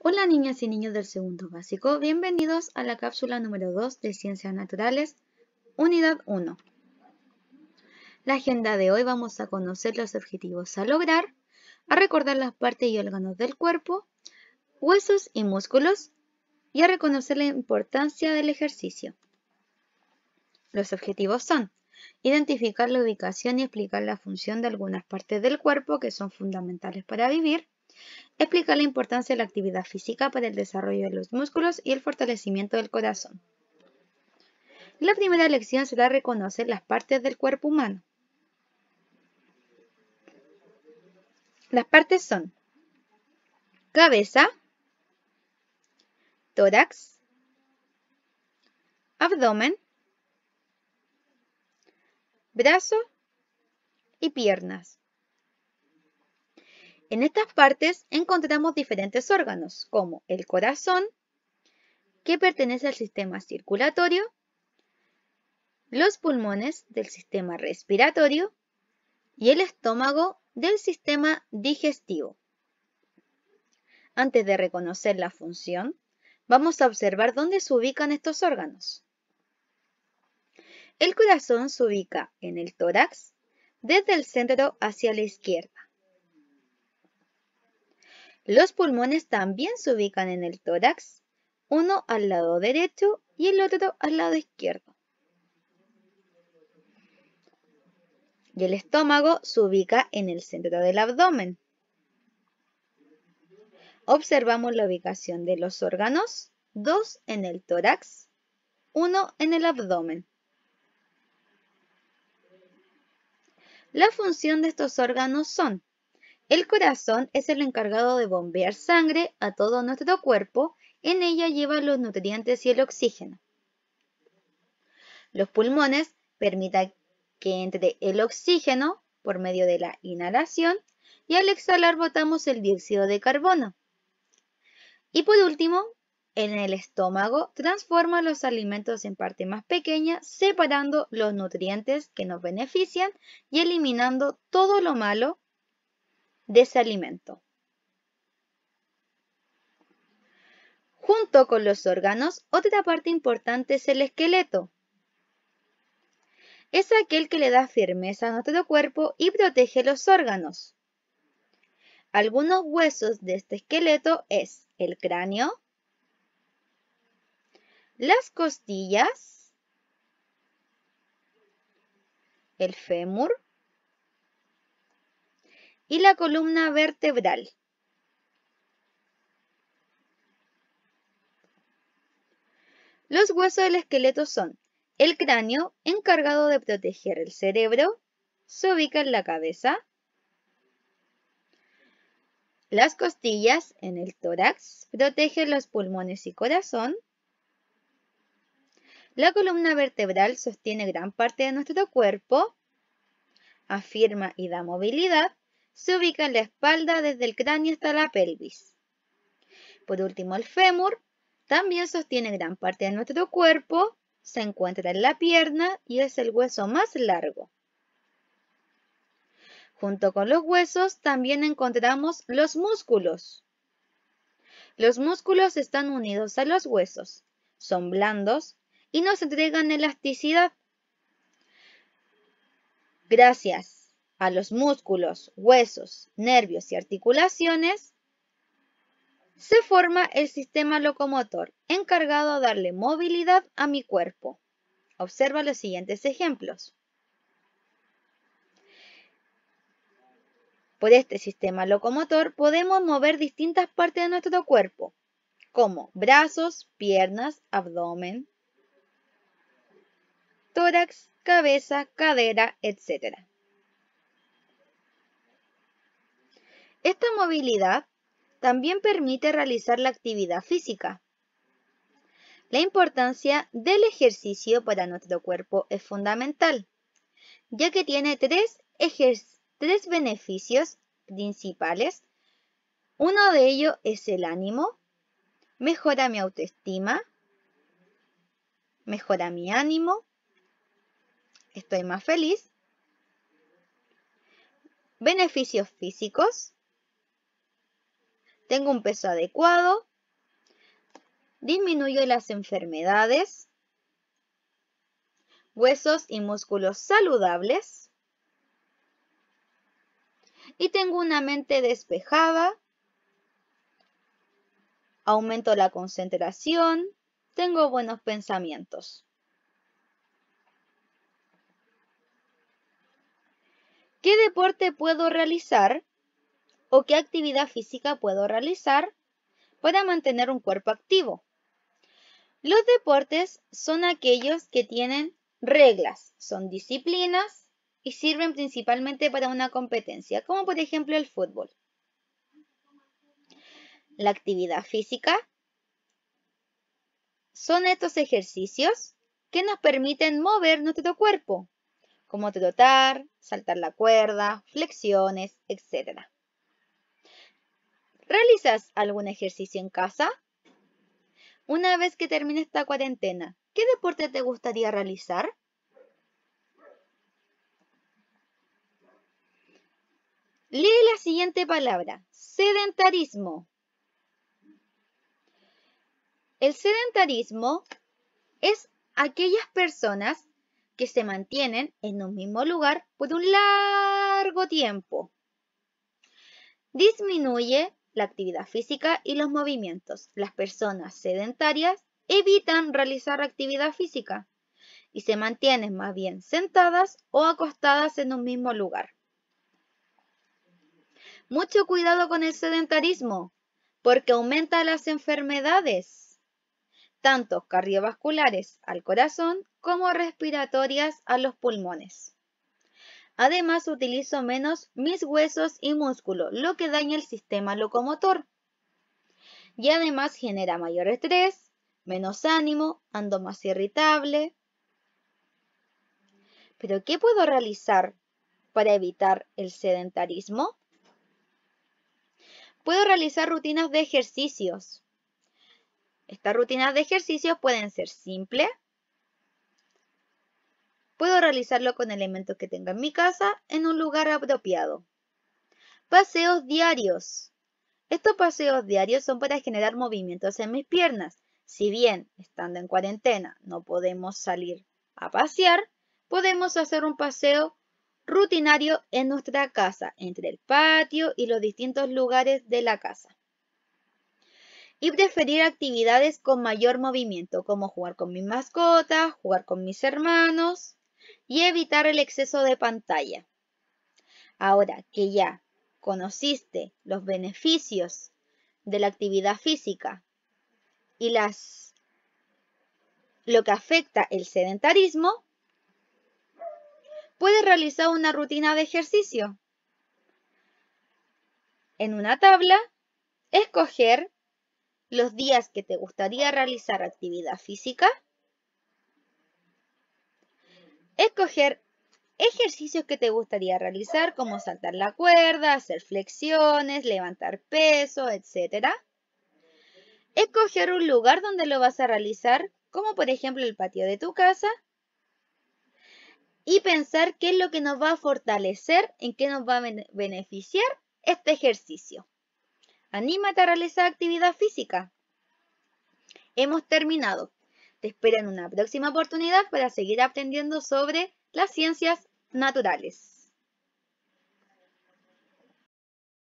Hola niñas y niños del segundo básico, bienvenidos a la cápsula número 2 de Ciencias Naturales, Unidad 1. La agenda de hoy vamos a conocer los objetivos a lograr, a recordar las partes y órganos del cuerpo, huesos y músculos, y a reconocer la importancia del ejercicio. Los objetivos son identificar la ubicación y explicar la función de algunas partes del cuerpo que son fundamentales para vivir, Explica la importancia de la actividad física para el desarrollo de los músculos y el fortalecimiento del corazón. la primera lección será reconocer las partes del cuerpo humano. Las partes son cabeza, tórax, abdomen, brazo y piernas. En estas partes encontramos diferentes órganos, como el corazón, que pertenece al sistema circulatorio, los pulmones del sistema respiratorio y el estómago del sistema digestivo. Antes de reconocer la función, vamos a observar dónde se ubican estos órganos. El corazón se ubica en el tórax, desde el centro hacia la izquierda. Los pulmones también se ubican en el tórax, uno al lado derecho y el otro al lado izquierdo. Y el estómago se ubica en el centro del abdomen. Observamos la ubicación de los órganos, dos en el tórax, uno en el abdomen. La función de estos órganos son el corazón es el encargado de bombear sangre a todo nuestro cuerpo. En ella lleva los nutrientes y el oxígeno. Los pulmones permiten que entre el oxígeno por medio de la inhalación y al exhalar botamos el dióxido de carbono. Y por último, en el estómago transforma los alimentos en parte más pequeña, separando los nutrientes que nos benefician y eliminando todo lo malo de ese alimento. Junto con los órganos, otra parte importante es el esqueleto. Es aquel que le da firmeza a nuestro cuerpo y protege los órganos. Algunos huesos de este esqueleto es el cráneo, las costillas, el fémur, y la columna vertebral. Los huesos del esqueleto son el cráneo, encargado de proteger el cerebro, se ubica en la cabeza, las costillas en el tórax protegen los pulmones y corazón. La columna vertebral sostiene gran parte de nuestro cuerpo, afirma y da movilidad se ubica en la espalda desde el cráneo hasta la pelvis. Por último, el fémur también sostiene gran parte de nuestro cuerpo, se encuentra en la pierna y es el hueso más largo. Junto con los huesos también encontramos los músculos. Los músculos están unidos a los huesos, son blandos y nos entregan elasticidad. Gracias a los músculos, huesos, nervios y articulaciones, se forma el sistema locomotor encargado de darle movilidad a mi cuerpo. Observa los siguientes ejemplos. Por este sistema locomotor podemos mover distintas partes de nuestro cuerpo, como brazos, piernas, abdomen, tórax, cabeza, cadera, etc. Esta movilidad también permite realizar la actividad física. La importancia del ejercicio para nuestro cuerpo es fundamental, ya que tiene tres, tres beneficios principales. Uno de ellos es el ánimo, mejora mi autoestima, mejora mi ánimo, estoy más feliz. Beneficios físicos, tengo un peso adecuado, disminuyo las enfermedades, huesos y músculos saludables y tengo una mente despejada, aumento la concentración, tengo buenos pensamientos. ¿Qué deporte puedo realizar? o qué actividad física puedo realizar para mantener un cuerpo activo. Los deportes son aquellos que tienen reglas, son disciplinas y sirven principalmente para una competencia, como por ejemplo el fútbol. La actividad física son estos ejercicios que nos permiten mover nuestro cuerpo, como trotar, saltar la cuerda, flexiones, etc. ¿Realizas algún ejercicio en casa? Una vez que termine esta cuarentena, ¿qué deporte te gustaría realizar? Lee la siguiente palabra, sedentarismo. El sedentarismo es aquellas personas que se mantienen en un mismo lugar por un largo tiempo. Disminuye la actividad física y los movimientos. Las personas sedentarias evitan realizar actividad física y se mantienen más bien sentadas o acostadas en un mismo lugar. Mucho cuidado con el sedentarismo, porque aumenta las enfermedades, tanto cardiovasculares al corazón como respiratorias a los pulmones. Además utilizo menos mis huesos y músculo, lo que daña el sistema locomotor. Y además genera mayor estrés, menos ánimo, ando más irritable. ¿Pero qué puedo realizar para evitar el sedentarismo? Puedo realizar rutinas de ejercicios. Estas rutinas de ejercicios pueden ser simples, Puedo realizarlo con elementos que tenga en mi casa en un lugar apropiado. Paseos diarios. Estos paseos diarios son para generar movimientos en mis piernas. Si bien, estando en cuarentena, no podemos salir a pasear, podemos hacer un paseo rutinario en nuestra casa, entre el patio y los distintos lugares de la casa. Y preferir actividades con mayor movimiento, como jugar con mis mascotas, jugar con mis hermanos, y evitar el exceso de pantalla. Ahora que ya conociste los beneficios de la actividad física y las, lo que afecta el sedentarismo, puedes realizar una rutina de ejercicio. En una tabla, escoger los días que te gustaría realizar actividad física Escoger ejercicios que te gustaría realizar, como saltar la cuerda, hacer flexiones, levantar peso, etc. Escoger un lugar donde lo vas a realizar, como por ejemplo el patio de tu casa. Y pensar qué es lo que nos va a fortalecer, en qué nos va a beneficiar este ejercicio. Anímate a realizar actividad física. Hemos terminado. Te espero en una próxima oportunidad para seguir aprendiendo sobre las ciencias naturales.